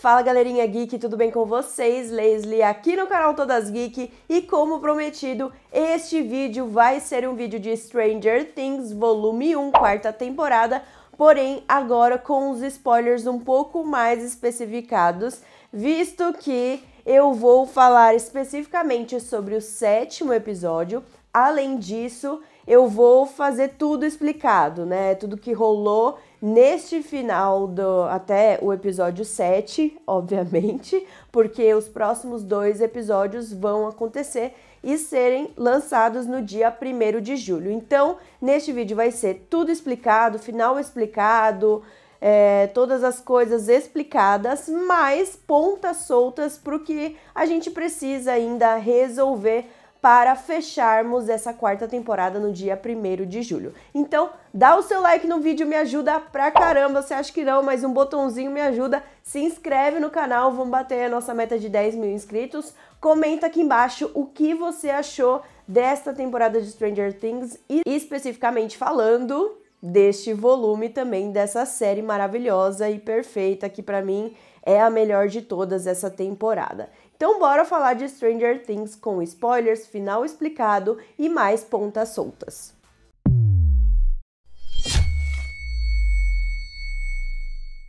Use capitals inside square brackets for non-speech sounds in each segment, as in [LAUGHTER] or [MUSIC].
Fala galerinha geek, tudo bem com vocês? Leslie aqui no canal Todas Geek e como prometido, este vídeo vai ser um vídeo de Stranger Things volume 1, quarta temporada, porém agora com os spoilers um pouco mais especificados, visto que eu vou falar especificamente sobre o sétimo episódio. Além disso, eu vou fazer tudo explicado, né? Tudo que rolou Neste final do até o episódio 7, obviamente, porque os próximos dois episódios vão acontecer e serem lançados no dia 1 de julho. Então, neste vídeo vai ser tudo explicado, final explicado, é, todas as coisas explicadas, mas pontas soltas para o que a gente precisa ainda resolver para fecharmos essa quarta temporada no dia 1 de julho. Então, dá o seu like no vídeo, me ajuda pra caramba. Você acha que não, mas um botãozinho me ajuda. Se inscreve no canal, vamos bater a nossa meta de 10 mil inscritos. Comenta aqui embaixo o que você achou desta temporada de Stranger Things e especificamente falando deste volume também dessa série maravilhosa e perfeita que para mim é a melhor de todas essa temporada. Então bora falar de Stranger Things com spoilers, final explicado e mais pontas soltas.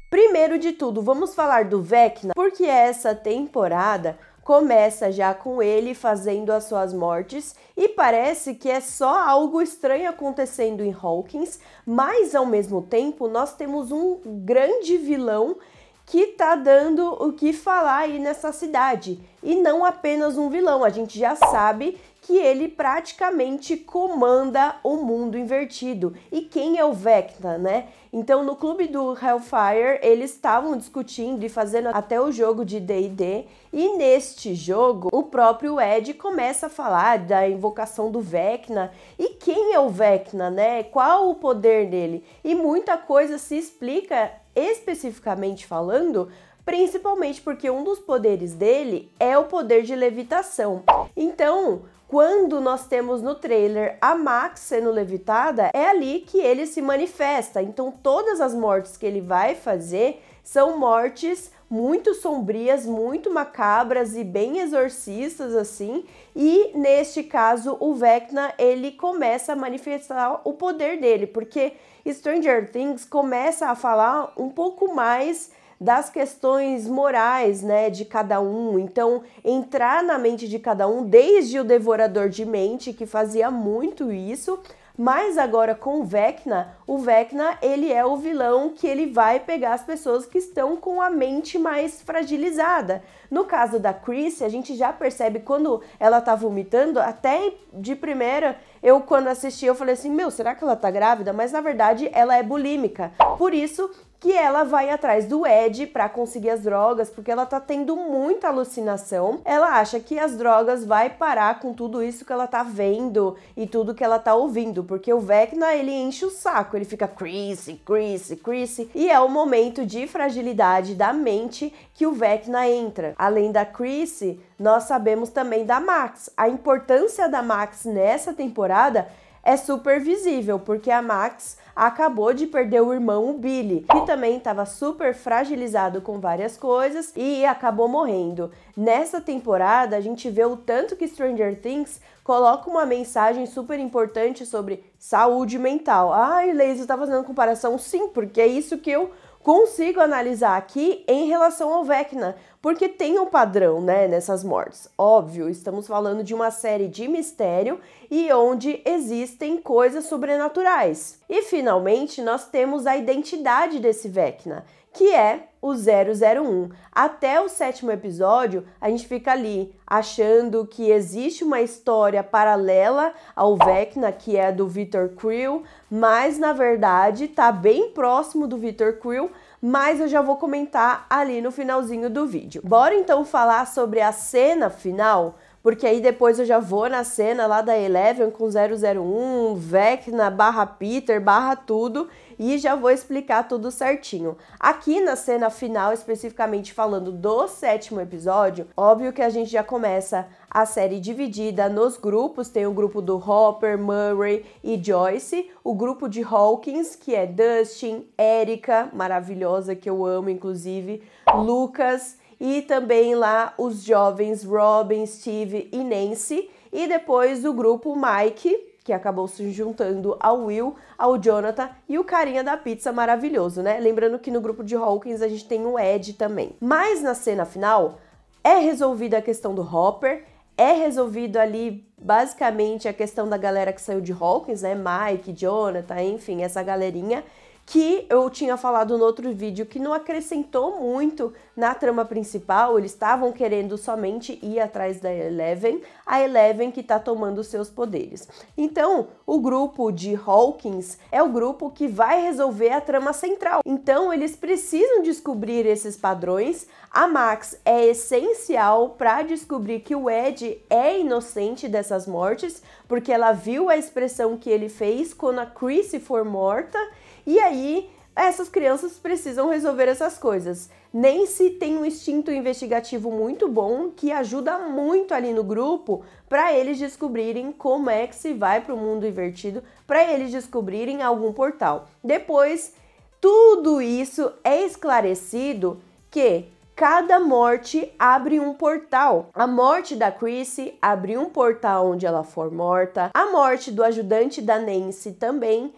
Primeiro de tudo, vamos falar do Vecna, porque essa temporada começa já com ele fazendo as suas mortes e parece que é só algo estranho acontecendo em Hawkins, mas ao mesmo tempo nós temos um grande vilão que tá dando o que falar aí nessa cidade. E não apenas um vilão, a gente já sabe que ele praticamente comanda o mundo invertido. E quem é o Vecna, né? Então, no clube do Hellfire, eles estavam discutindo e fazendo até o jogo de D&D, e neste jogo, o próprio Ed começa a falar da invocação do Vecna, e quem é o Vecna, né? Qual o poder dele? E muita coisa se explica especificamente falando principalmente porque um dos poderes dele é o poder de levitação. Então, quando nós temos no trailer a Max sendo levitada, é ali que ele se manifesta. Então, todas as mortes que ele vai fazer são mortes muito sombrias, muito macabras e bem exorcistas assim. E neste caso, o Vecna ele começa a manifestar o poder dele, porque Stranger Things começa a falar um pouco mais das questões morais, né, de cada um. Então, entrar na mente de cada um, desde o Devorador de Mente, que fazia muito isso, mas agora com o Vecna, o Vecna ele é o vilão que ele vai pegar as pessoas que estão com a mente mais fragilizada. No caso da Chris, a gente já percebe quando ela tá vomitando, até de primeira, eu quando assisti, eu falei assim, meu, será que ela tá grávida? Mas na verdade ela é bulímica. Por isso que ela vai atrás do Ed para conseguir as drogas, porque ela tá tendo muita alucinação. Ela acha que as drogas vai parar com tudo isso que ela tá vendo e tudo que ela tá ouvindo, porque o Vecna ele enche o saco, ele fica Chrissy, Chrissy, Chrissy, e é o momento de fragilidade da mente que o Vecna entra. Além da Chrissy, nós sabemos também da Max. A importância da Max nessa temporada é super visível, porque a Max acabou de perder o irmão o Billy, que também estava super fragilizado com várias coisas e acabou morrendo. Nessa temporada, a gente vê o tanto que Stranger Things coloca uma mensagem super importante sobre saúde mental. Ai, Leise, está fazendo comparação? Sim, porque é isso que eu consigo analisar aqui em relação ao Vecna, porque tem um padrão, né, nessas mortes. Óbvio, estamos falando de uma série de mistério e onde existem coisas sobrenaturais. E finalmente, nós temos a identidade desse Vecna que é o 001. Até o sétimo episódio, a gente fica ali achando que existe uma história paralela ao Vecna, que é do Victor Creel, mas na verdade tá bem próximo do Victor Creel, mas eu já vou comentar ali no finalzinho do vídeo. Bora então falar sobre a cena final? porque aí depois eu já vou na cena lá da Eleven com 001, Vecna, barra Peter, barra tudo, e já vou explicar tudo certinho. Aqui na cena final, especificamente falando do sétimo episódio, óbvio que a gente já começa a série dividida nos grupos, tem o grupo do Hopper, Murray e Joyce, o grupo de Hawkins, que é Dustin, Erika, maravilhosa que eu amo inclusive, Lucas e também lá os jovens Robin, Steve e Nancy, e depois o grupo Mike, que acabou se juntando ao Will, ao Jonathan e o carinha da pizza maravilhoso, né? Lembrando que no grupo de Hawkins a gente tem o Ed também. Mas na cena final é resolvida a questão do Hopper, é resolvido ali basicamente a questão da galera que saiu de Hawkins, né? Mike, Jonathan, enfim, essa galerinha que eu tinha falado no outro vídeo que não acrescentou muito na trama principal, eles estavam querendo somente ir atrás da Eleven, a Eleven que está tomando seus poderes. Então, o grupo de Hawkins é o grupo que vai resolver a trama central. Então, eles precisam descobrir esses padrões. A Max é essencial para descobrir que o Ed é inocente dessas mortes, porque ela viu a expressão que ele fez quando a Chris for morta e aí, essas crianças precisam resolver essas coisas. Nancy tem um instinto investigativo muito bom que ajuda muito ali no grupo para eles descobrirem como é que se vai para o mundo invertido, para eles descobrirem algum portal. Depois, tudo isso é esclarecido que cada morte abre um portal. A morte da Chrissy abriu um portal onde ela for morta, a morte do ajudante da Nancy também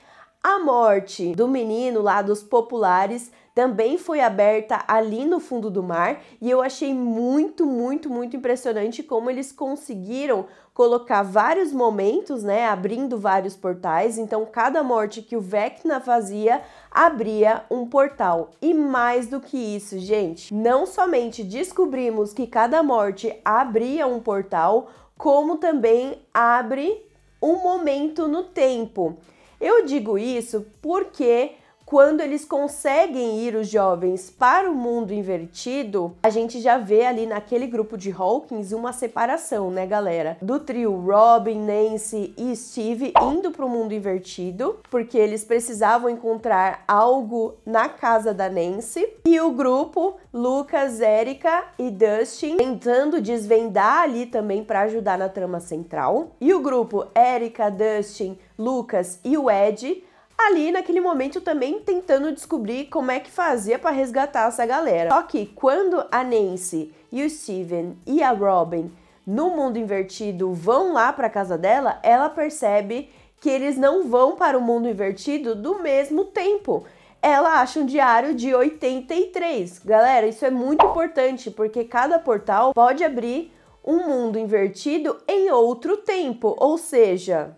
a morte do menino lá dos populares também foi aberta ali no fundo do mar e eu achei muito, muito, muito impressionante como eles conseguiram colocar vários momentos, né, abrindo vários portais. Então, cada morte que o Vecna fazia abria um portal. E mais do que isso, gente, não somente descobrimos que cada morte abria um portal, como também abre um momento no tempo. Eu digo isso porque quando eles conseguem ir os jovens para o mundo invertido, a gente já vê ali naquele grupo de Hawkins uma separação, né, galera? Do trio Robin, Nancy e Steve indo para o mundo invertido, porque eles precisavam encontrar algo na casa da Nancy, e o grupo Lucas, Erika e Dustin tentando desvendar ali também para ajudar na trama central, e o grupo Erika, Dustin, Lucas e o Ed ali naquele momento também tentando descobrir como é que fazia para resgatar essa galera. Só que quando a Nancy e o Steven e a Robin no mundo invertido vão lá para casa dela, ela percebe que eles não vão para o mundo invertido do mesmo tempo. Ela acha um diário de 83. Galera, isso é muito importante porque cada portal pode abrir um mundo invertido em outro tempo, ou seja,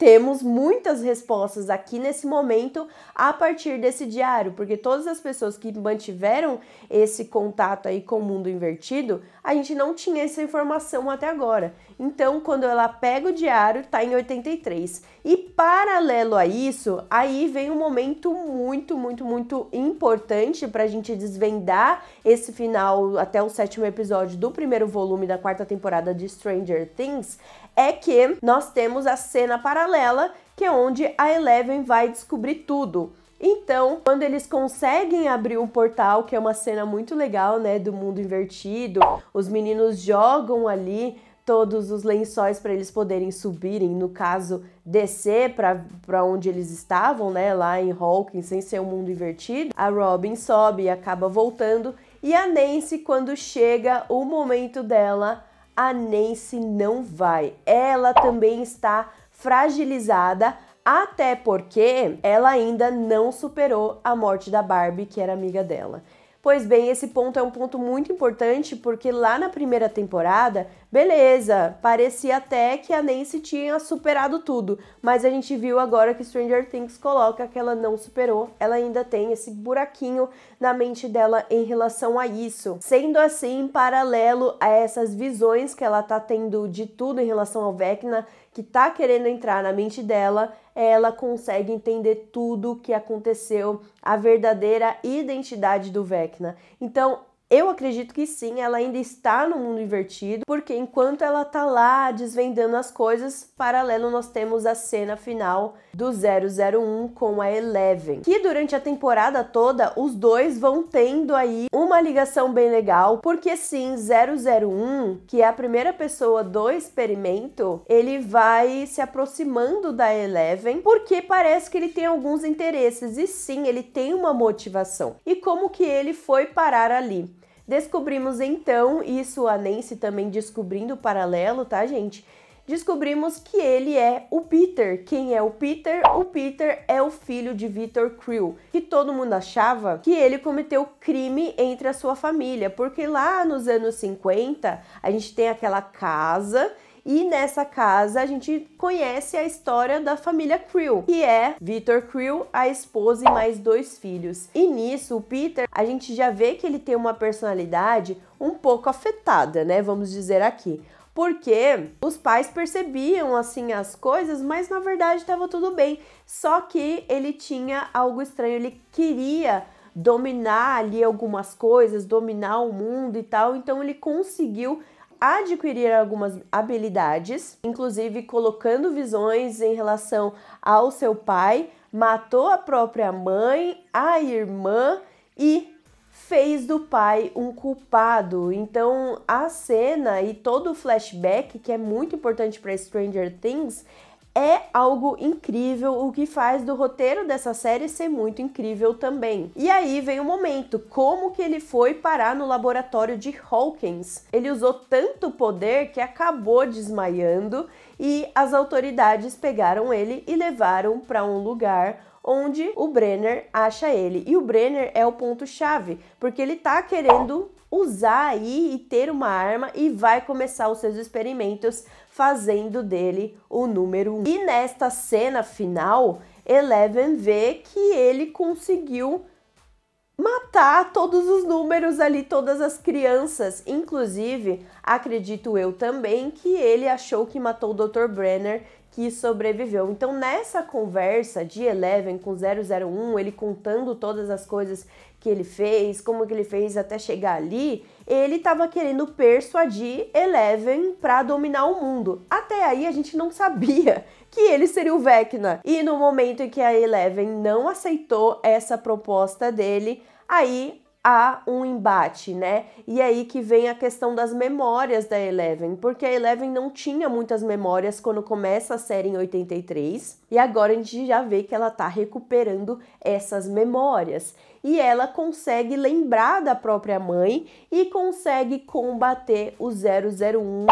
temos muitas respostas aqui nesse momento a partir desse diário, porque todas as pessoas que mantiveram esse contato aí com o mundo invertido, a gente não tinha essa informação até agora. Então, quando ela pega o diário, tá em 83. E paralelo a isso, aí vem um momento muito, muito, muito importante para a gente desvendar esse final até o sétimo episódio do primeiro volume da quarta temporada de Stranger Things, é que nós temos a cena paralela, que é onde a Eleven vai descobrir tudo. Então, quando eles conseguem abrir o portal, que é uma cena muito legal, né, do mundo invertido, os meninos jogam ali todos os lençóis para eles poderem subirem, no caso, descer para onde eles estavam, né, lá em Hawkins, sem ser o um mundo invertido. A Robin sobe e acaba voltando, e a Nancy, quando chega o momento dela, a Nancy não vai. Ela também está fragilizada, até porque ela ainda não superou a morte da Barbie, que era amiga dela. Pois bem, esse ponto é um ponto muito importante porque lá na primeira temporada, beleza, parecia até que a Nancy tinha superado tudo, mas a gente viu agora que Stranger Things coloca que ela não superou, ela ainda tem esse buraquinho na mente dela em relação a isso. Sendo assim, em paralelo a essas visões que ela tá tendo de tudo em relação ao Vecna, que está querendo entrar na mente dela, ela consegue entender tudo o que aconteceu, a verdadeira identidade do Vecna. Então, eu acredito que sim, ela ainda está no mundo invertido, porque enquanto ela tá lá desvendando as coisas, paralelo nós temos a cena final do 001 com a Eleven, que durante a temporada toda os dois vão tendo aí uma ligação bem legal, porque sim, 001, que é a primeira pessoa do experimento, ele vai se aproximando da Eleven, porque parece que ele tem alguns interesses e sim, ele tem uma motivação. E como que ele foi parar ali? Descobrimos então, isso a Nancy também descobrindo o paralelo, tá, gente? Descobrimos que ele é o Peter. Quem é o Peter? O Peter é o filho de Victor Krill, que todo mundo achava que ele cometeu crime entre a sua família, porque lá nos anos 50 a gente tem aquela casa e nessa casa a gente conhece a história da família Creel, que é Victor Creel, a esposa e mais dois filhos. E nisso, o Peter, a gente já vê que ele tem uma personalidade um pouco afetada, né? Vamos dizer aqui porque os pais percebiam assim as coisas, mas na verdade estava tudo bem. Só que ele tinha algo estranho, ele queria dominar ali algumas coisas, dominar o mundo e tal, então ele conseguiu adquirir algumas habilidades, inclusive colocando visões em relação ao seu pai, matou a própria mãe, a irmã e fez do pai um culpado. Então, a cena e todo o flashback que é muito importante para Stranger Things é algo incrível, o que faz do roteiro dessa série ser muito incrível também. E aí vem o momento, como que ele foi parar no laboratório de Hawkins? Ele usou tanto poder que acabou desmaiando e as autoridades pegaram ele e levaram para um lugar onde o Brenner acha ele. E o Brenner é o ponto chave, porque ele tá querendo usar aí e ter uma arma e vai começar os seus experimentos fazendo dele o número um. E nesta cena final, Eleven vê que ele conseguiu matar todos os números ali, todas as crianças, inclusive Acredito eu também que ele achou que matou o Dr. Brenner que sobreviveu. Então, nessa conversa de Eleven com 001, ele contando todas as coisas que ele fez, como que ele fez até chegar ali, ele estava querendo persuadir Eleven para dominar o mundo. Até aí a gente não sabia [LAUGHS] que ele seria o Vecna. E no momento em que a Eleven não aceitou essa proposta dele, aí há um embate, né? E é aí que vem a questão das memórias da Eleven, porque a Eleven não tinha muitas memórias quando começa a série em 83, e agora a gente já vê que ela tá recuperando essas memórias. E ela consegue lembrar da própria mãe e consegue combater o 001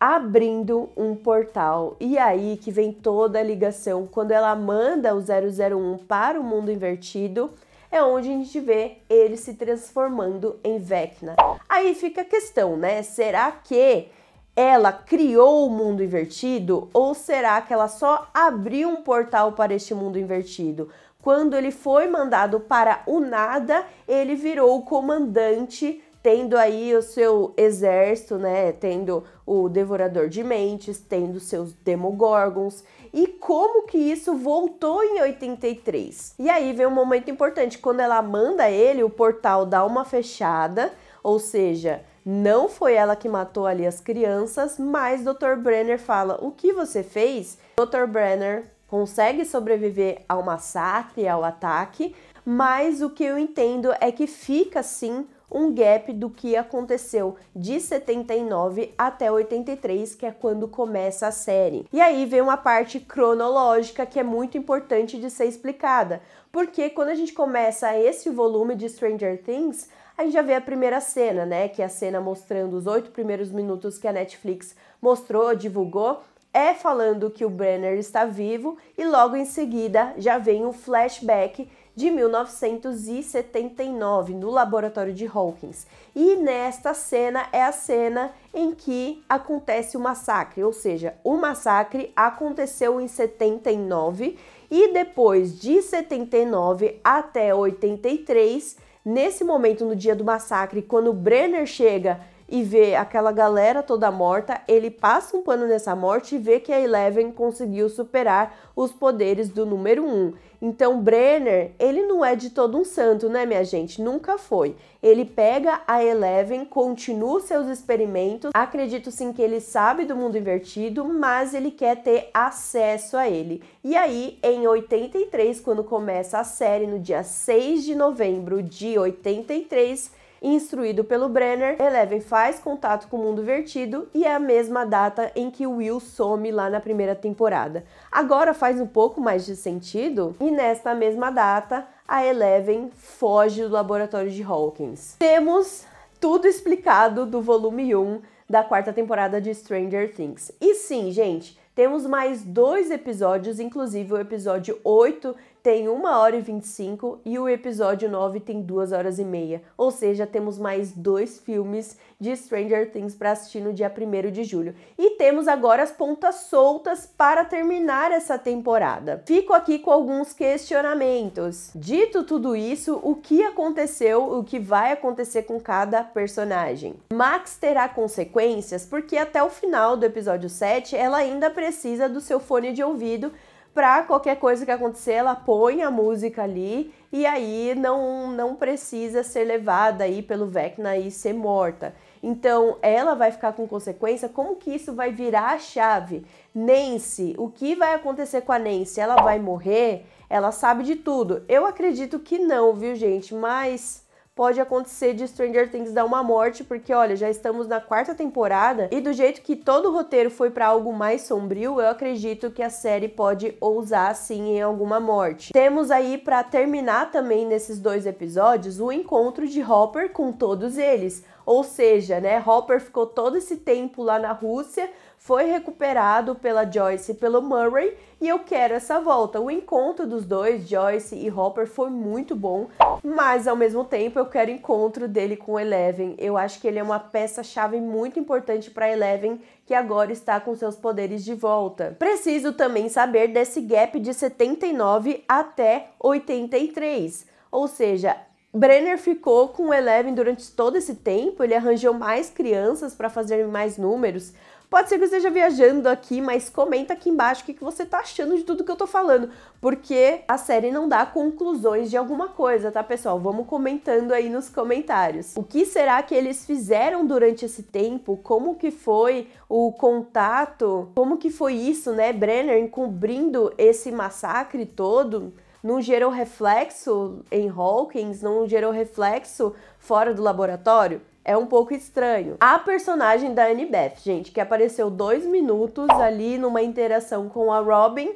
abrindo um portal. E é aí que vem toda a ligação quando ela manda o 001 para o mundo invertido é onde a gente vê ele se transformando em Vecna. Aí fica a questão, né? Será que ela criou o mundo invertido ou será que ela só abriu um portal para este mundo invertido? Quando ele foi mandado para o nada, ele virou o comandante tendo aí o seu exército, né? Tendo o Devorador de Mentes, tendo seus Demogorgons. E como que isso voltou em 83? E aí vem um momento importante, quando ela manda ele, o portal dá uma fechada, ou seja, não foi ela que matou ali as crianças, mas Dr. Brenner fala: "O que você fez?" Dr. Brenner consegue sobreviver ao massacre, ao ataque, mas o que eu entendo é que fica sim um gap do que aconteceu de 79 até 83, que é quando começa a série. E aí vem uma parte cronológica que é muito importante de ser explicada, porque quando a gente começa esse volume de Stranger Things, a gente já vê a primeira cena, né? Que é a cena mostrando os oito primeiros minutos que a Netflix mostrou, divulgou, é falando que o Brenner está vivo e logo em seguida já vem um flashback de 1979 no laboratório de Hawkins. E nesta cena é a cena em que acontece o massacre, ou seja, o massacre aconteceu em 79 e depois de 79 até 83, nesse momento no dia do massacre, quando Brenner chega e vê aquela galera toda morta, ele passa um pano nessa morte e vê que a Eleven conseguiu superar os poderes do número 1. Um. Então Brenner, ele não é de todo um santo, né, minha gente? Nunca foi. Ele pega a Eleven, continua seus experimentos. Acredito sim que ele sabe do mundo invertido, mas ele quer ter acesso a ele. E aí, em 83, quando começa a série no dia 6 de novembro de 83, instruído pelo Brenner, Eleven faz contato com o mundo vertido e é a mesma data em que Will some lá na primeira temporada. Agora faz um pouco mais de sentido e nesta mesma data a Eleven foge do laboratório de Hawkins. Temos tudo explicado do volume 1 da quarta temporada de Stranger Things. E sim, gente, temos mais dois episódios, inclusive o episódio 8 tem 1 hora e 25 e o episódio 9 tem 2 horas e meia. Ou seja, temos mais dois filmes de Stranger Things para assistir no dia 1 de julho. E temos agora as pontas soltas para terminar essa temporada. Fico aqui com alguns questionamentos. Dito tudo isso, o que aconteceu, o que vai acontecer com cada personagem? Max terá consequências porque até o final do episódio 7 ela ainda precisa do seu fone de ouvido para qualquer coisa que acontecer, ela põe a música ali e aí não, não precisa ser levada aí pelo Vecna e ser morta. Então, ela vai ficar com consequência? Como que isso vai virar a chave? Nancy, o que vai acontecer com a Nancy? Ela vai morrer? Ela sabe de tudo? Eu acredito que não, viu, gente? Mas pode acontecer de Stranger Things dar uma morte, porque olha, já estamos na quarta temporada e do jeito que todo o roteiro foi para algo mais sombrio, eu acredito que a série pode ousar sim em alguma morte. Temos aí para terminar também nesses dois episódios o encontro de Hopper com todos eles. Ou seja, né, Hopper ficou todo esse tempo lá na Rússia, foi recuperado pela Joyce e pelo Murray e eu quero essa volta. O encontro dos dois, Joyce e Hopper, foi muito bom, mas ao mesmo tempo eu quero encontro dele com Eleven. Eu acho que ele é uma peça-chave muito importante para Eleven, que agora está com seus poderes de volta. Preciso também saber desse gap de 79 até 83, ou seja, Brenner ficou com Eleven durante todo esse tempo, ele arranjou mais crianças para fazer mais números, Pode ser que eu esteja viajando aqui, mas comenta aqui embaixo o que, você tá achando de tudo que eu tô falando, porque a série não dá conclusões de alguma coisa, tá, pessoal? Vamos comentando aí nos comentários. O que será que eles fizeram durante esse tempo? Como que foi o contato? Como que foi isso, né, Brenner encobrindo esse massacre todo? não gerou reflexo em Hawkins, não gerou reflexo fora do laboratório? é um pouco estranho. A personagem da Annabeth, gente, que apareceu dois minutos ali numa interação com a Robin.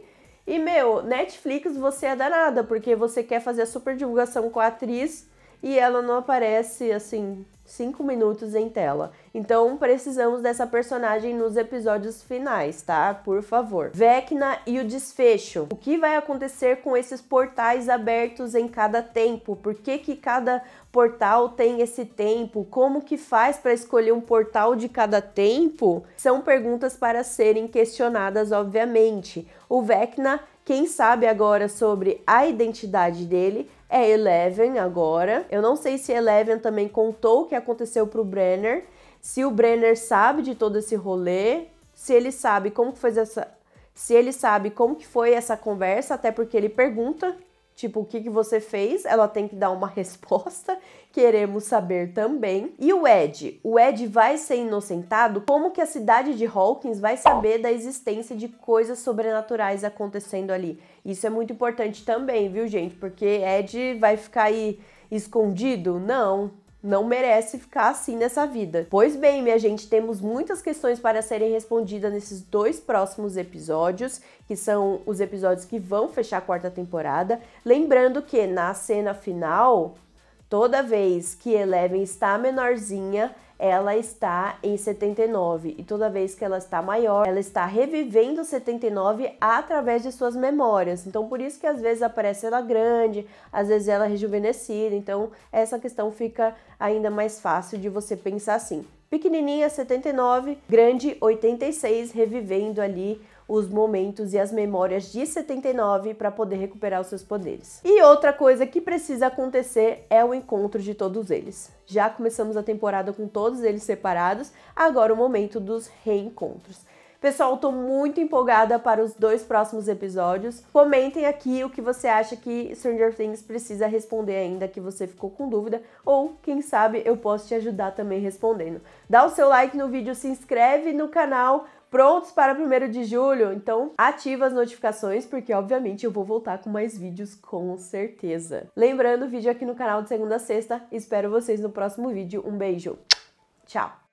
E, meu, Netflix você é danada, porque você quer fazer a super divulgação com a atriz e ela não aparece assim cinco minutos em tela. Então precisamos dessa personagem nos episódios finais, tá? Por favor. Vecna e o desfecho. O que vai acontecer com esses portais abertos em cada tempo? Por que, que cada portal tem esse tempo? Como que faz para escolher um portal de cada tempo? São perguntas para serem questionadas, obviamente. O Vecna quem sabe agora sobre a identidade dele, é Eleven agora. Eu não sei se Eleven também contou o que aconteceu pro Brenner, se o Brenner sabe de todo esse rolê, se ele sabe como que foi essa se ele sabe como que foi essa conversa, até porque ele pergunta Tipo, o que, que você fez? Ela tem que dar uma [LAUGHS] resposta. Queremos saber também. E o Ed? O Ed vai ser inocentado? Como que a cidade de Hawkins vai saber da existência de coisas sobrenaturais acontecendo ali? Isso é muito importante também, viu, gente? Porque Ed vai ficar aí escondido? Não não merece ficar assim nessa vida. Pois bem, minha gente, temos muitas questões para serem respondidas nesses dois próximos episódios, que são os episódios que vão fechar a quarta temporada. Lembrando que na cena final, Toda vez que Eleven está menorzinha, ela está em 79 e toda vez que ela está maior, ela está revivendo 79 através de suas memórias. Então por isso que às vezes aparece ela grande, às vezes ela rejuvenescida. Então essa questão fica ainda mais fácil de você pensar assim. Pequenininha 79, grande 86, revivendo ali os momentos e as memórias de 79 para poder recuperar os seus poderes. E outra coisa que precisa acontecer é o encontro de todos eles. Já começamos a temporada com todos eles separados, agora é o momento dos reencontros. Pessoal, estou muito empolgada para os dois próximos episódios. Comentem aqui o que você acha que Stranger Things precisa responder ainda que você ficou com dúvida, ou quem sabe eu posso te ajudar também respondendo. Dá o seu like no vídeo, se inscreve no canal, prontos para 1 de julho. Então, ativa as notificações, porque obviamente eu vou voltar com mais vídeos com certeza. Lembrando, vídeo aqui no canal de segunda a sexta. Espero vocês no próximo vídeo. Um beijo. Tchau.